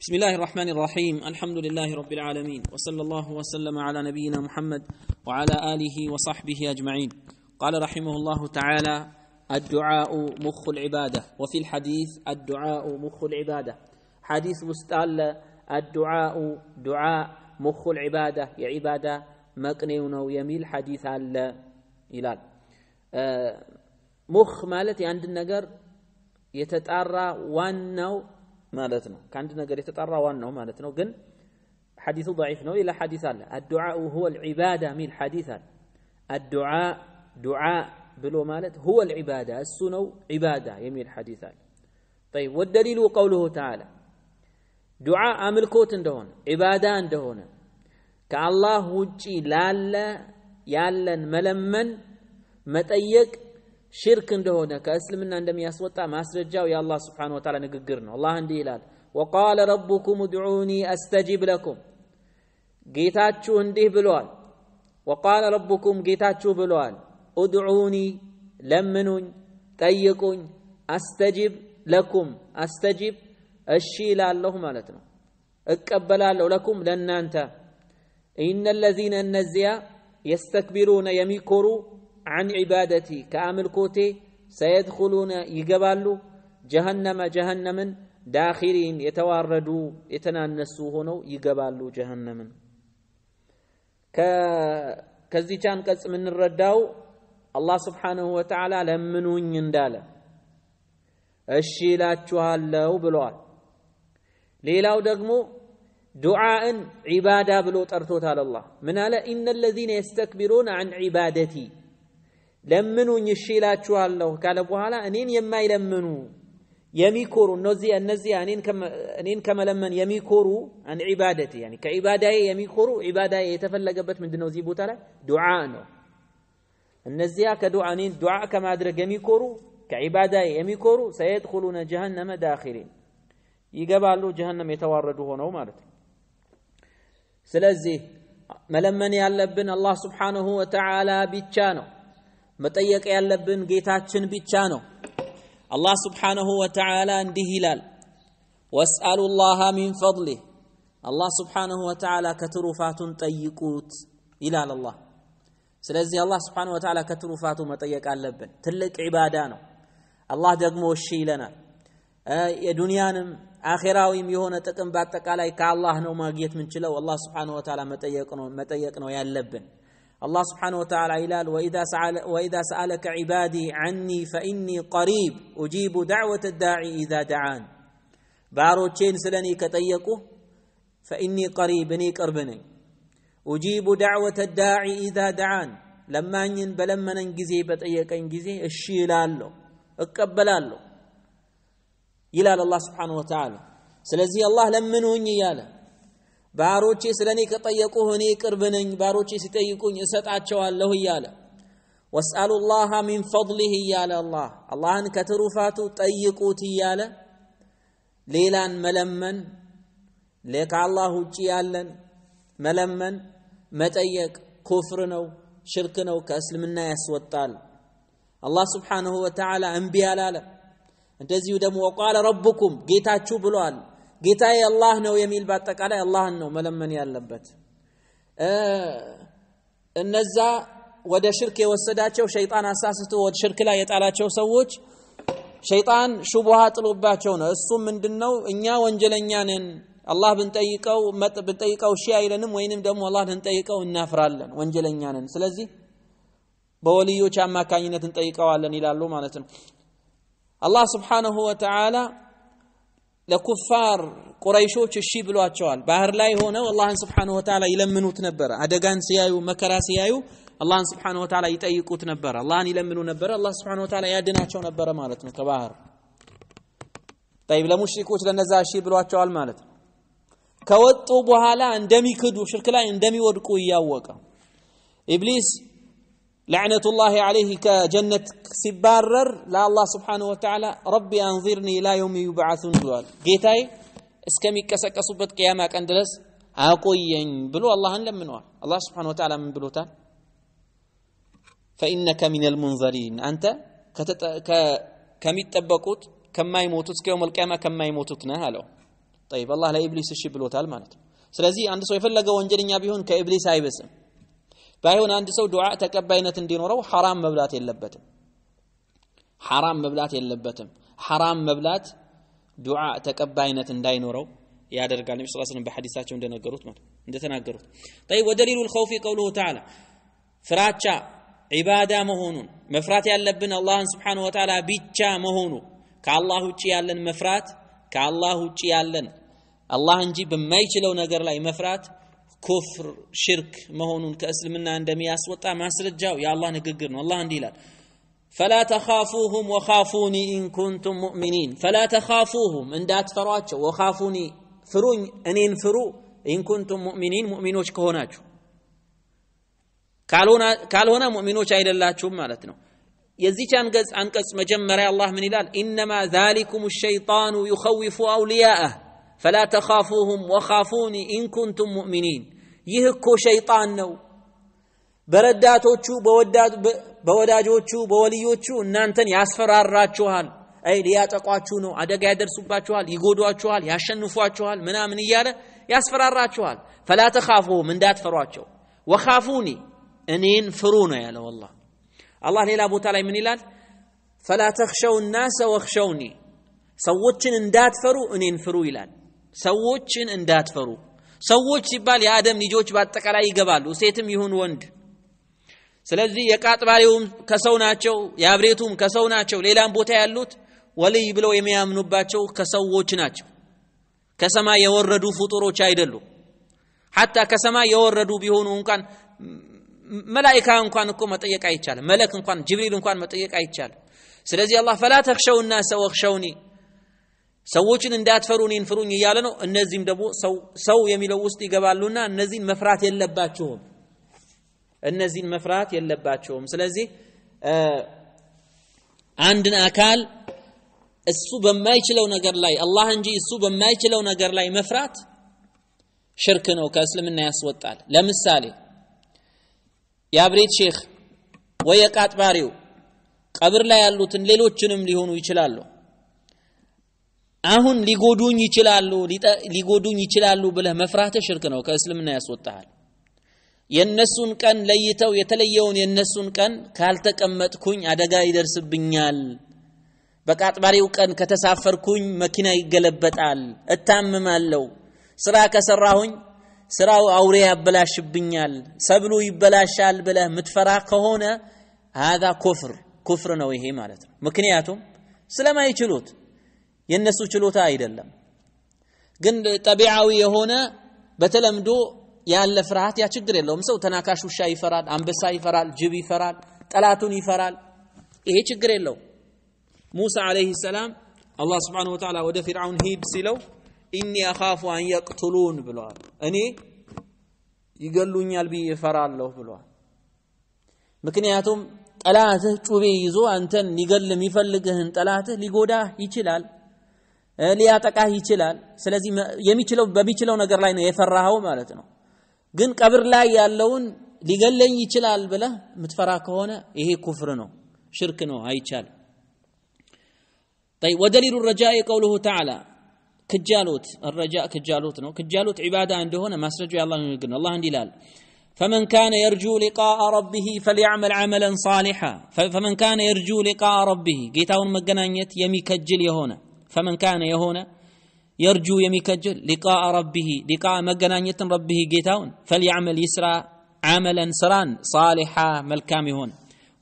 بسم الله الرحمن الرحيم الحمد لله رب العالمين وصلى الله وسلم على نبينا محمد وعلى آله وصحبه أجمعين قال رحمه الله تعالى الدعاء مخ العبادة وفي الحديث الدعاء مخ العبادة حديث مستال الدعاء دعاء مخ العبادة يا عبادة مقنون ويميل حديث على إلال مخ مالتي عند النجر يتتأرى وانو مالتنا كعندنا قريت تطرى وانه مالتنا وقن حديث ضعيف نو إلى حديث الدعاء هو العبادة من حديث الدعاء دعاء بلو مالت هو العبادة السنو عبادة يمين حديث طيب والدليل قوله تعالى دعاء أملكوت اندهون عبادة اندهون كالله وجي لالا يالا ملما متيك ሽርክ እንደሆነ ከእስልምና እንደሚያስወጣ ማስረጃው የአላህ ስብሓነሁ ወተዓላ ንግግር ነው። አላህ እንዲህ ይላል፣ ወቃለ ረቡኩም ድዑኒ አስተጂብ ለኩም፣ ጌታችሁ እንዲህ ብሏል ወቃለ ረቡኩም ጌታችሁ ብሏል እድዑኒ ለምኑኝ፣ ጠይቁኝ፣ አስተጂብ ለኩም፣ አስተጂብ እሺ ይላለሁ ማለት ነው። እቀበላለሁ ለኩም ለእናንተ ኢነ ለዚነ እነዚያ የስተክቢሩነ የሚኮሩ عن عبادتي كامل كوتي سيدخلون يقبالو جهنم جهنم داخلين يتواردو يتنانسو هونو يقبالو جهنم ك كزي كان قص من الرداو الله سبحانه وتعالى لمنوين يندالا እሺ ይላችኋለሁ ብሏል ሌላው دعاء عباده ዒባዳ ብሎ ጠርቶታል አላ ምን አለ ኢነ ለዚነ የስተክቢሩን አን ዒባደቲ ለምኑኝ እሺ እላችኋለሁ ካለ በኋላ እኔን የማይለምኑ የሚኮሩ እነዚህ እነዚህ እኔን ከመለመን የሚኮሩ አን ዒባደቲ ያኒ ከዒባዳዬ የሚኮሩ ዒባዳዬ የተፈለገበት ምንድነው? እዚህ ቦታ ላይ ዱዓ ነው። እነዚያ ከዱዓ እኔን ዱዓ ከማድረግ የሚኮሩ ከዒባዳዬ የሚኮሩ ሰየድኹሉነ ጀሀነመ ዳኺሪን ይገባሉ ጀሀነም የተዋረዱ ሆነው ማለት ነው። ስለዚህ መለመን ያለብን አላህ ሱብሓነሁ ወተዓላ ብቻ ነው። መጠየቅ ያለብን ጌታችን ብቻ ነው። አላህ ስብሓነሁ ወተዓላ እንዲህ ይላል፣ ወስአሉ ላሃ ሚን ፈድሊህ፣ አላህ ስብሓነሁ ወተዓላ ከትሩፋቱን ጠይቁት ይላል አላህ። ስለዚህ አላህ ስብሓነሁ ወተዓላ ከትሩፋቱ መጠየቅ አለብን። ትልቅ ዒባዳ ነው። አላህ ደግሞ እሺ ይለናል። የዱንያንም አኼራዊም የሆነ ጥቅም በአጠቃላይ ከአላህ ነው ማግኘት ምንችለው። አላህ ስብሓነሁ ወተዓላ መጠየቅ ነው ያለብን። الله سبحانه وتعالى إلال وإذا, سأل وإذا سألك عبادي عني فإني قريب أجيب دعوة الداعي إذا دعان تشين سلني كتيقه فإني قريب إني كربني أجيب دعوة الداعي إذا دعان لما أنين بلما ننجزي بتأيك أنجزي الشي لالو لالو يلال الله سبحانه وتعالى سلزي الله إني ياله ባሮቼ ስለ እኔ ከጠየቁህ እኔ ቅርብ ነኝ፣ ባሮቼ ሲጠይቁኝ እሰጣቸዋለሁ እያለ ወስአሉ ላሃ ሚን ፈድሊህ እያለ አላህ አላህን ከትሩፋቱ ጠይቁት እያለ ሌላን መለመን ከአላህ ውጭ ያለን መለመን መጠየቅ ኩፍር ነው፣ ሽርክ ነው፣ ከእስልምና ያስወጣል። አላህ ስብሓንሁ ወተዓላ እምቢ አላለ። እንደዚሁ ደግሞ ወቃለ ረብኩም ጌታችሁ ብሏል። ጌታዬ አላህ ነው የሚል በአጠቃላይ አላህን ነው መለመን ያለበት። እነዛ ወደ ሽርክ የወሰዳቸው ሸይጣን አሳስቶ ወደ ሽርክ ላይ የጣላቸው ሰዎች ሸይጣን ሹቡሃ ጥሎባቸው ነው። እሱ ምንድነው እኛ ወንጀለኛ ነን፣ አላህ ብንጠይቀው ብንጠይቀው ሺ አይለንም፣ ወይንም ደግሞ አላህ ልንጠይቀው እናፍራለን፣ ወንጀለኛ ነን። ስለዚህ በወልዮች አማካኝነት እንጠይቀዋለን ይላሉ ማለት ነው። አላህ ስብሓነሁ ወተዓላ ለኩፋር ቁረይሾች እሺ ብሏቸዋል። ባህር ላይ ሆነው አላህን ስብሓነሁ ወተዓላ ይለምኑት ነበረ። አደጋን ሲያዩ፣ መከራ ሲያዩ አላህን ስብሓነሁ ወተዓላ ይጠይቁት ነበረ። አላህን ይለምኑ ነበረ። አላህ ስብሓነሁ ወተዓላ ያድናቸው ነበረ ማለት ነው ከባህር። ጠይብ ለሙሽሪኮች ለነዛ እሺ ብሏቸዋል ማለት ነው። ከወጡ በኋላ እንደሚክዱ ሽርክ ላይ እንደሚወድቁ እያወቀ ኢብሊስ لعنة الله عليه كجنة سبارر لا الله سبحانه وتعالى ربي أنظرني إلى يوم يبعثون بلوال جيتاي اسكمي كسك أصبت قيامك أندلس أقوين بلو الله أنلم لمنوا الله سبحانه وتعالى من بلوتا فإنك من المنظرين أنت كتت ك تبكوت كما يموتوت كيوم القيامة كما يموتوت نهالو طيب الله لا الشيء بلوتا المانت سلزي عند سويفل لقى وانجرين يابيهون كإبليس هاي بسم ባይሆን አንድ ሰው ዱዓ ተቀባይነት እንዲኖረው ሐራም መብላት የለበትም ሐራም መብላት የለበትም ሐራም መብላት ዱዓ ተቀባይነት እንዳይኖረው ያደርጋል ነቢ ስ ስለም በሐዲሳቸው እንደነገሩት ማለት እንደተናገሩት ጠይ ወደሊሉ ልኸውፊ ቀውልሁ ተዓላ ፍራቻ ዒባዳ መሆኑን መፍራት ያለብን አላህን ስብሓንሁ ወተዓላ ብቻ መሆኑ ከአላህ ውጭ ያለን መፍራት ከአላህ ውጭ ያለን አላህ እንጂ በማይችለው ነገር ላይ መፍራት كفر شرك ما مهونون كأسلمنا عند مياس وطا ما سرجاو يا الله نقرقرن الله عندي فلا تخافوهم وخافوني إن كنتم مؤمنين فلا تخافوهم إن دات فراتش وخافوني فروني انين فرو إن كنتم مؤمنين مؤمنوش كهوناتش كالونا كالونا مؤمنوش عيد الله شو مالتنا يزيج أنقص أنقص الله من إلال إنما ذلكم الشيطان يخوف أولياءه فلا تخافوهم وخافوني إن كنتم مؤمنين يهكو شيطان نو برداتو تشو بوداد بوداجو تشو بوليو تشو نانتن ياسفر الراتشوهال أي ليات أقواتشو نو عدا قادر سباتشوهال يقودوا أتشوهال يشنفوا أتشوهال منا من إيالة ياسفر الراتشوهال فلا تخافوهم من دات فراتشو وخافوني أنين فرونا يا لو الله الله ليلا أبو تعالى من إلال فلا تخشوا الناس وخشوني صوتشن ان دات فرو انين فرو إلال ሰዎችን እንዳትፈሩ ሰዎች ሲባል የአደም ልጆች በአጠቃላይ ይገባሉ ሴትም ይሁን ወንድ ስለዚህ የቃጥባሪውም ከሰው ናቸው የአብሬቱም ከሰው ናቸው ሌላም ቦታ ያሉት ወልይ ብለው የሚያምኑባቸው ከሰዎች ናቸው ከሰማይ የወረዱ ፍጡሮች አይደሉ ሐታ ከሰማይ የወረዱ ቢሆኑ እንኳን መላይካ እንኳን እኮ መጠየቅ አይቻልም መለክ እንኳን ጅብሪል እንኳን መጠየቅ አይቻልም ስለዚህ አላህ ፈላ ተክሸው الناس واخشوني ሰዎችን እንዳትፈሩ እኔን ፍሩኝ እያለ ነው። እነዚህም ደግሞ ሰው የሚለው ውስጥ ይገባሉና እነዚህን መፍራት የለባቸውም እነዚህን መፍራት የለባቸውም። ስለዚህ አንድን አካል እሱ በማይችለው ነገር ላይ አላህ እንጂ እሱ በማይችለው ነገር ላይ መፍራት ሽርክ ነው፣ ከእስልምና ያስወጣል። ለምሳሌ የአብሬት ሼክ ወይ የቃጥባሪው ቀብር ላይ ያሉትን ሌሎችንም ሊሆኑ ይችላሉ አሁን ሊጎዱኝ ይችላሉ ሊጎዱኝ ይችላሉ ብለህ መፍራት ሽርክ ነው፣ ከእስልምና ያስወጣሃል። የእነሱን ቀን ለይተው የተለየውን የእነሱን ቀን ካልተቀመጥኩኝ አደጋ ይደርስብኛል፣ በቃጥባሪው ቀን ከተሳፈርኩኝ መኪና ይገለበጣል፣ እታምማለሁ፣ ስራ ከሰራሁኝ ስራው አውሬ ያበላሽብኛል፣ ሰብሉ ይበላሻል ብለህ ምትፈራ ከሆነ ሀዛ ኩፍር ኩፍር ነው ይሄ ማለት ነው። ምክንያቱም ስለማይችሉት የነሱ ችሎታ አይደለም። ግን ጠቢዓዊ የሆነ በተለምዶ ያለ ፍርሃት ያ ችግር የለውም። ሰው ተናካሽ ውሻ ይፈራል፣ አንበሳ ይፈራል፣ ጅብ ይፈራል፣ ጠላቱን ይፈራል። ይሄ ችግር የለው። ሙሳ አለይሂ ሰላም አላህ ስብሓነሁ ወተዓላ ወደ ፊርዓውን ሂድ ሲለው ኢኒ አኻፉ አን የቅትሉን ብለዋል። እኔ ይገሉኛል ብዬ እፈራለሁ ብለዋል። ምክንያቱም ጠላትህ ጩቤ ይዞ አንተን ሊገል የሚፈልግህን ጠላትህ ሊጎዳህ ይችላል። ሊያጠቃህ ይችላል። ስለዚህ የሚችለው በሚችለው ነገር ላይ ነው የፈራኸው ማለት ነው። ግን ቀብር ላይ ያለውን ሊገለኝ ይችላል ብለህ የምትፈራ ከሆነ ይሄ ኩፍር ነው፣ ሽርክ ነው፣ አይቻል طيب ودليل الرجاء قوله تعالى كجالوت الرجاء كجالوت نو كجالوت عبادة هنا ما يا الله يقول الله عندي لال فمن كان يرجو لقاء ربه فليعمل عملا صالحا فمن كان يرجو لقاء ربه جيتاون مجنانيت يمي كجل يهونه فمن كان يهون يرجو يميكجل لقاء ربه لقاء مجنانية ربه جيتاون فليعمل يسرى عملا سران صالحا ملكام هون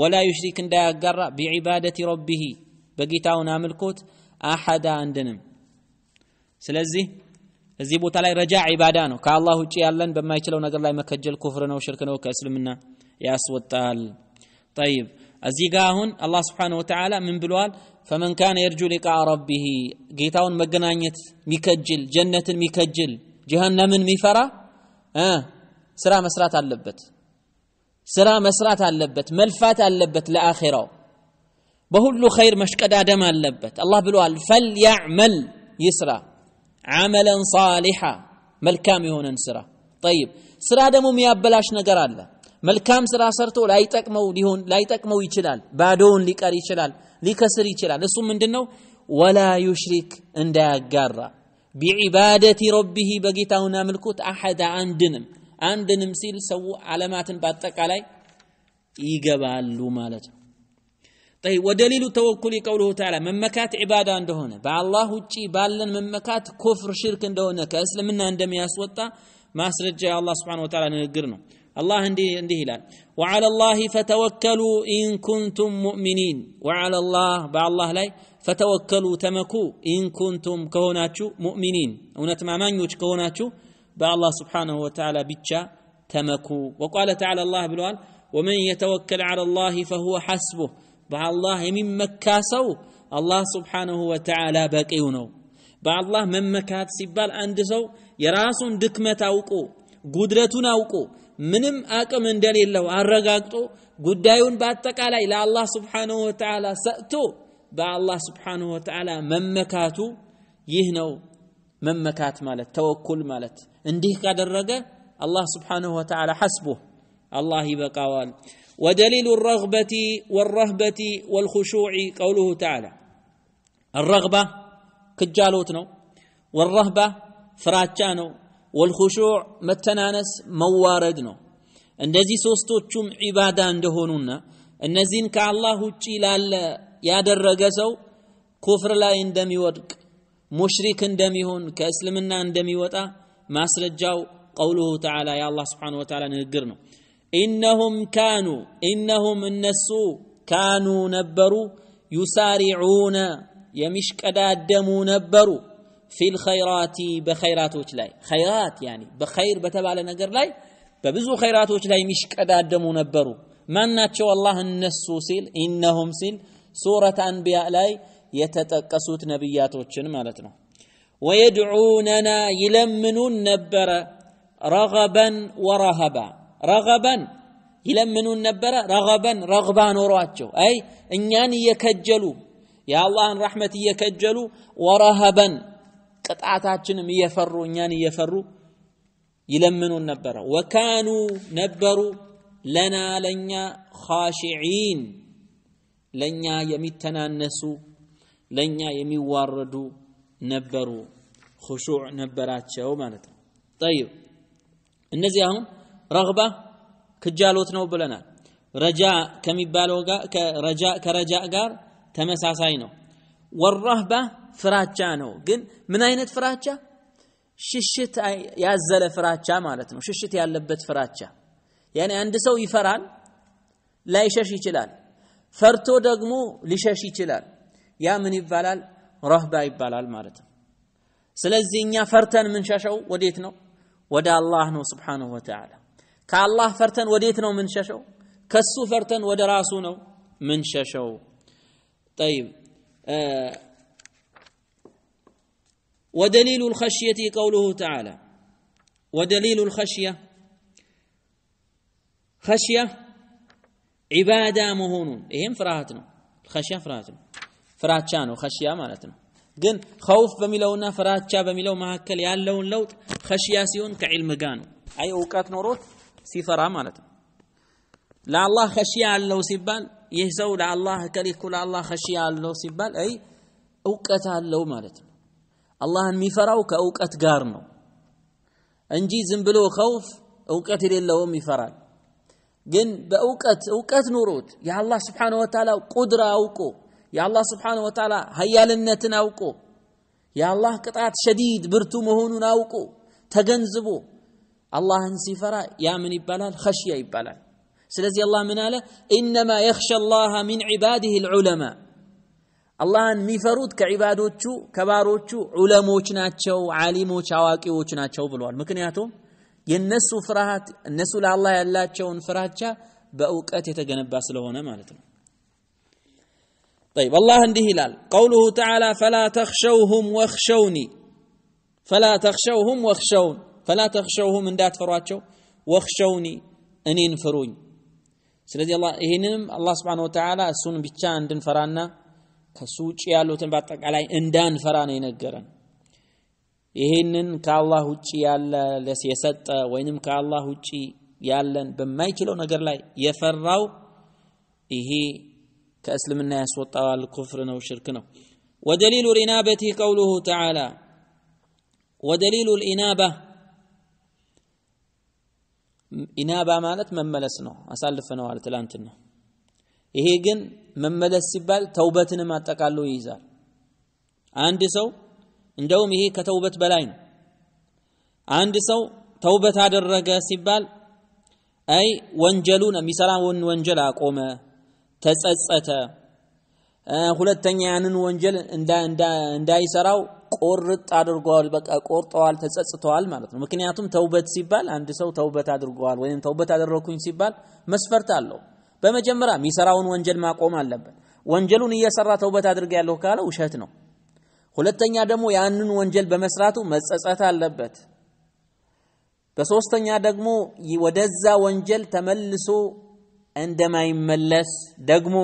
ولا يشرك دا قرى بعبادة ربه بجيتاون ملكوت أحدا عندنا سلزي እዚህ ቦታ ላይ ረጃ كالله ነው ከአላህ ውጭ ያለን በማይችለው ነገር ላይ መከጀል ኩፍር ነው ሽርክ ነው ከእስልምና أزيقاهن الله سبحانه وتعالى من بلوال فمن كان يرجو لقاء ربه قيتاون مقنانيت ميكجل جنة ميكجل جهنم ميفرا أه سرا مسرات اللبت سرا مسرات اللبت ملفات اللبت لآخرة بهل خير مشقد آدم اللبت الله بلوال فليعمل يسرا عملا صالحا ملكام يهون انسرا طيب سرا دمو ميابلاش نقرال له መልካም ስራ ሰርቶ ላይጠቅመው ሊሆን ላይጠቅመው ይችላል። ባዶውን ሊቀር ይችላል፣ ሊከስር ይችላል። እሱ ምንድነው? ወላ ዩሽሪክ እንዳያጋራ ቢዒባደቲ ረቢሂ በጌታውን አምልኮት አሐዳ አንድንም አንድንም ሲል ሰው ዓለማትን በአጠቃላይ ይገባሉ ማለት ነው። ጠይ ወደሊሉ ተወኩል ቀውሉሁ ተዓላ መመካት ዒባዳ እንደሆነ በአላህ ውጪ ባለን መመካት ኩፍር ሽርክ እንደሆነ ከእስልምና እንደሚያስወጣ ማስረጃ የአላህ ስብሓነሁ ወተዓላ ንግግር ነው። الله انده, انده هلال وعلى الله فتوكلوا إن كنتم مؤمنين وعلى الله بع الله لاي فتوكلوا تمكوا إن كنتم كهوناتشو مؤمنين أونت ما مانيوش كهوناتشو بع الله سبحانه وتعالى بيتشا تمكوا وقال تعالى الله بالوال ومن يتوكل على الله فهو حسبه بع الله من مكاسو الله سبحانه وتعالى باقيونه بع الله من مكات سبال أندسو يراسون دكمة أوقو قدرتنا أوقو ምንም አቅም እንደሌለው አረጋግጦ ጉዳዩን በአጠቃላይ ለአላህ ስብሓንሁ ወተዓላ ሰጥቶ በአላህ ስብሓንሁ ወተዓላ መመካቱ ይህ ነው መመካት ማለት ተወኩል ማለት እንዲህ ካደረገ አላህ ስብሓንሁ ወተዓላ ሐስቡህ አላህ ይበቃዋል ودليل الرغبة والرهبة والخشوع قوله تعالى الرغبة كجالوت نو والرهبة فراتشا نو والخشوع متنانس مواردنا النزي سوستو تشم عبادة عندهنونا النزين كالله تشيل على ياد كفر لا يندمي ودك مشرك اندمي هون كاسلمنا اندمي وطا ما سرجاو قوله تعالى يا الله سبحانه وتعالى نذكرنا انهم كانوا انهم النسو كانوا نبروا يسارعون يمشكدا دمو نبروا في الخيرات بخيرات وجلاي خيرات يعني بخير بتبع لنا قرلاي ببزو خيرات وجلاي مش كذا دمو نبرو من ناتشو الله النسو سيل إنهم سيل سورة أنبياء لاي يتتكسوت نبيات وجن مالتنا ويدعوننا يلمنون نبرة رغبا ورهبا رغبا يلمنون نبرة رغبا رغبا ورواتشو أي إنياني يكجلو يا الله ان رحمتي يكجلوا ورهبا ቅጣታችንም እየፈሩ እኛን እየፈሩ ይለምኑን ነበረ። ወካኑ ነበሩ ለና ለኛ ኻሺዒን ለኛ የሚተናነሱ ለኛ የሚዋረዱ ነበሩ። ኹሹዕ ነበራቸው ማለት ነው። ጠይብ እነዚህ አሁን ረግባ ክጃሎት ነው ብለናል። ረጃ ከሚባለው ጋር ከረጃ ጋር ተመሳሳይ ነው። ወረህባ ፍራቻ ነው። ግን ምን አይነት ፍራቻ? ሽሽት ያዘለ ፍራቻ ማለት ነው። ሽሽት ያለበት ፍራቻ ያኔ አንድ ሰው ይፈራል፣ ላይሸሽ ይችላል። ፈርቶ ደግሞ ሊሸሽ ይችላል። ያ ምን ይባላል? ረህባ ይባላል ማለት ነው። ስለዚህ እኛ ፈርተን ምንሸሸው ወዴት ነው? ወደ አላህ ነው ስብሓነሁ ወተዓላ። ከአላህ ፈርተን ወዴት ነው ምንሸሸው? ከሱ ፈርተን ወደ ራሱ ነው ምንሸሸው። ጠይብ آه، ودليل الخشية قوله تعالى ودليل الخشية خشية عبادة مهونون إهم فراهتنا الخشية فراهتنا فرات شانو خشية مالتنا قن خوف بميلونا فرات شاب بميلو ما هكل يال لون لوت خشية سيون كعلم قانو أي أوقات نوروت سي فرا مالتنا لا الله خشية على لو سيبال ይህ ሰው ለአላህ እከሌ እኮ ለአላህ ኸሺያ አለው ሲባል አይ እውቀት አለው ማለት ነው። አላህ የሚፈራው ከእውቀት ጋር ነው እንጂ ዝም ብሎ ኸውፍ እውቀት የሌለውም ይፈራል። ግን በእውቀት እውቀት ኑሮት የአላህ ስብሓነሁ ወተዓላ ቁድራ አውቆ የአላህ ስብሓነሁ ወተዓላ ሀያልነትን አውቆ የአላህ ቅጣት ሸዲድ ብርቱ መሆኑን አውቆ ተገንዝቦ አላህን ሲፈራ ያ ምን ይባላል? ኸሽያ ይባላል። سلزي الله مناله إنما يخشى الله من عباده العلماء الله أن مفروض كعبادوتشو كباروتشو تشو علموشناتشو عاليموشو عواكيوشناتشو بلوان مكن ياتو ينسو فرهات نسو لالله يلاتشو انفرهاتشا بأوقات يتجنب باسلهون مالتنا طيب الله عند هلال قوله تعالى فلا تخشوهم واخشوني فلا تخشوهم واخشون فلا تخشوهم من دات فرواتشو واخشوني أنين فروني ስለዚህ ይህንም አላህ ስብሓን ወተላ እሱን ብቻ እንድንፈራና ከሱ ውጭ ያሉትን በአጠቃላይ እንዳንፈራ ነው የነገረን ይህንን ከአላህ ውጭ ያለ የሰጠ ወይንም ከአላህ ውጭ ያለን በማይችለው ነገር ላይ የፈራው ይሄ ከእስልምና ያስወጣዋል ኩፍር ነው ሽርክ ነው ودليل الإنابة قوله تعالى ودليل الإنابة ኢናባ ማለት መመለስ ነው። አሳልፈነዋል ትላንትና። ይሄ ግን መመለስ ሲባል ተውበትንም አጠቃሎ ይይዛል። አንድ ሰው እንደውም ይሄ ከተውበት በላይ ነው። አንድ ሰው ተውበት አደረገ ሲባል አይ ወንጀሉን የሚሰራውን ወንጀል አቆመ፣ ተጸጸተ። ሁለተኛ ያንን ወንጀል እንዳይሰራው ቆርጥ አድርጓል። በቃ ቆርጠዋል፣ ተጸጽተዋል ማለት ነው። ምክንያቱም ተውበት ሲባል አንድ ሰው ተውበት አድርጓል ወይም ተውበት አደረኩኝ ሲባል መስፈርት አለው። በመጀመሪያ የሚሰራውን ወንጀል ማቆም አለበት። ወንጀሉን እየሰራ ተውበት አድርጌያለሁ ካለ ውሸት ነው። ሁለተኛ ደግሞ ያንን ወንጀል በመስራቱ መጸጸት አለበት። በሶስተኛ ደግሞ ወደዛ ወንጀል ተመልሶ እንደማይመለስ ደግሞ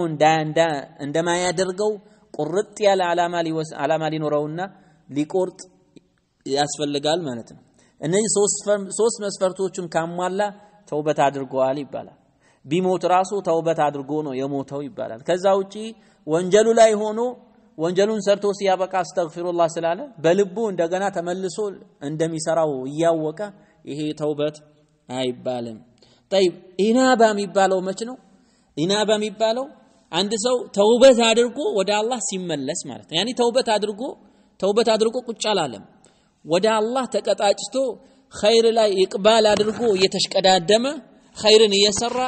እንደማያደርገው ቁርጥ ያለ አላማ ሊኖረውና ሊቆርጥ ያስፈልጋል ማለት ነው። እነዚህ ሶስት መስፈርቶችን ካሟላ ተውበት አድርገዋል ይባላል። ቢሞት ራሱ ተውበት አድርጎ ነው የሞተው ይባላል። ከዛ ውጪ ወንጀሉ ላይ ሆኖ ወንጀሉን ሰርቶ ሲያበቃ አስተግፊሩላህ ስላለ በልቡ እንደገና ተመልሶ እንደሚሰራው እያወቀ ይሄ ተውበት አይባልም። ጠይብ ኢናባ የሚባለው መች ነው? ኢናባ የሚባለው አንድ ሰው ተውበት አድርጎ ወደ አላህ ሲመለስ ማለት ነው። ያኒ ተውበት አድርጎ ተውበት አድርጎ ቁጭ አላለም። ወደ አላህ ተቀጣጭቶ ኸይር ላይ ኢቅባል አድርጎ እየተሽቀዳደመ ኸይርን እየሰራ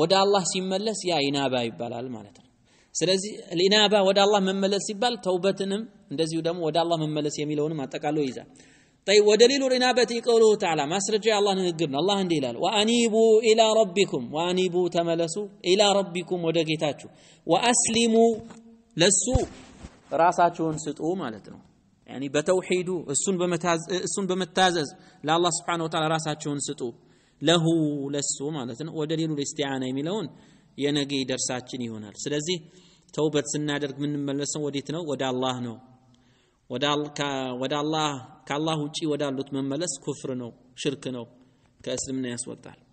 ወደ አላህ ሲመለስ ያ ኢናባ ይባላል ማለት ነው። ስለዚህ ኢናባ ወደ አላህ መመለስ ሲባል ተውበትንም እንደዚሁ ደግሞ ወደ አላህ መመለስ የሚለውንም አጠቃሎ ይይዛል። ጠይብ ወደሊሉ ኢናበቲ ቀውሉሁ ተዓላ ማስረጃ የአላህ ንግግር ነው። አላህ እንዲህ ይላል ወአኒቡ ኢላ ረቢኩም ወአኒቡ ተመለሱ፣ ኢላ ረቢኩም ወደ ጌታችሁ፣ ወአስሊሙ ለሱ ራሳችሁን ስጡ ማለት ነው። ያኒ በተውሂዱ እሱን በመታዘዝ ለአላህ ስብሓነሁ ወተዓላ ራሳቸውን ስጡ። ለሁ ለሱ ማለት ነው። ወደሊሉ ልስቲዓና የሚለውን የነገ ደርሳችን ይሆናል። ስለዚህ ተውበት ስናደርግ የምንመለሰው ወዴት ነው? ወደ አላህ ነው። ከአላህ ውጪ ወዳሉት መመለስ ኩፍር ነው፣ ሽርክ ነው፣ ከእስልምና ያስወጣል።